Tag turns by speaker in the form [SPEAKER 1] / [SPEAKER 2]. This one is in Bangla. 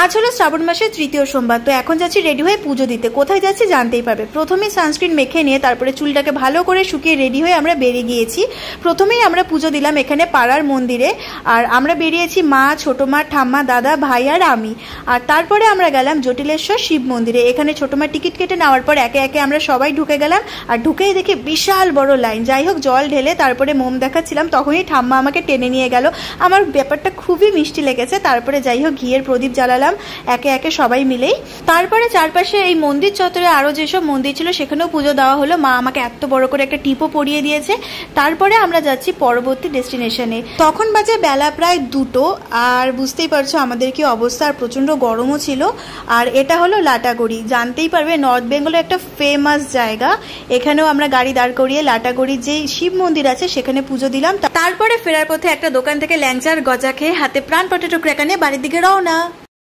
[SPEAKER 1] আজ হলো শ্রাবণ মাসের তৃতীয় সোমবার তো এখন যাচ্ছি রেডি হয়ে পুজো দিতে কোথায় যাচ্ছি জানতেই পারবে প্রথমে সানস্ক্রিন মেখে নিয়ে তারপরে চুলটাকে ভালো করে শুকিয়ে রেডি হয়ে আমরা বেরিয়ে গিয়েছি প্রথমেই আমরা পুজো দিলাম এখানে পাড়ার মন্দিরে আর আমরা বেরিয়েছি মা ছোটো মা ঠাম্মা দাদা ভাই আর আমি আর তারপরে আমরা গেলাম জটিলেশ্বর শিব মন্দিরে এখানে ছোটো মার টিকিট কেটে নেওয়ার পর একে একে আমরা সবাই ঢুকে গেলাম আর ঢুকেই দেখি বিশাল বড় লাইন যাই হোক জল ঢেলে তারপরে মোম দেখাচ্ছিলাম তখনই ঠাম্মা আমাকে টেনে নিয়ে গেল আমার ব্যাপারটা খুবই মিষ্টি লেগেছে তারপরে যাই হোক ঘিয়ের প্রদীপ জ্বালা ঘোরালাম একে একে সবাই মিলেই তারপরে চারপাশে এই মন্দির চত্বরে আরো যেসব মন্দির ছিল সেখানেও পুজো দেওয়া হলো মা আমাকে এত বড় করে একটা টিপো পরিয়ে দিয়েছে তারপরে আমরা যাচ্ছি পরবর্তী ডেস্টিনেশনে তখন বাজে বেলা প্রায় দুটো আর বুঝতেই পারছো আমাদের কি অবস্থা আর প্রচণ্ড গরমও ছিল আর এটা হলো লাটাগুড়ি জানতেই পারবে নর্থ বেঙ্গলের একটা ফেমাস জায়গা এখানেও আমরা গাড়ি দাঁড় করিয়ে লাটাগুড়ির যে শিব মন্দির আছে সেখানে পুজো দিলাম তারপরে ফেরার পথে একটা দোকান থেকে ল্যাংচার গজা খেয়ে হাতে প্রাণ পটেটো ক্রেকানে বাড়ির দিকে রওনা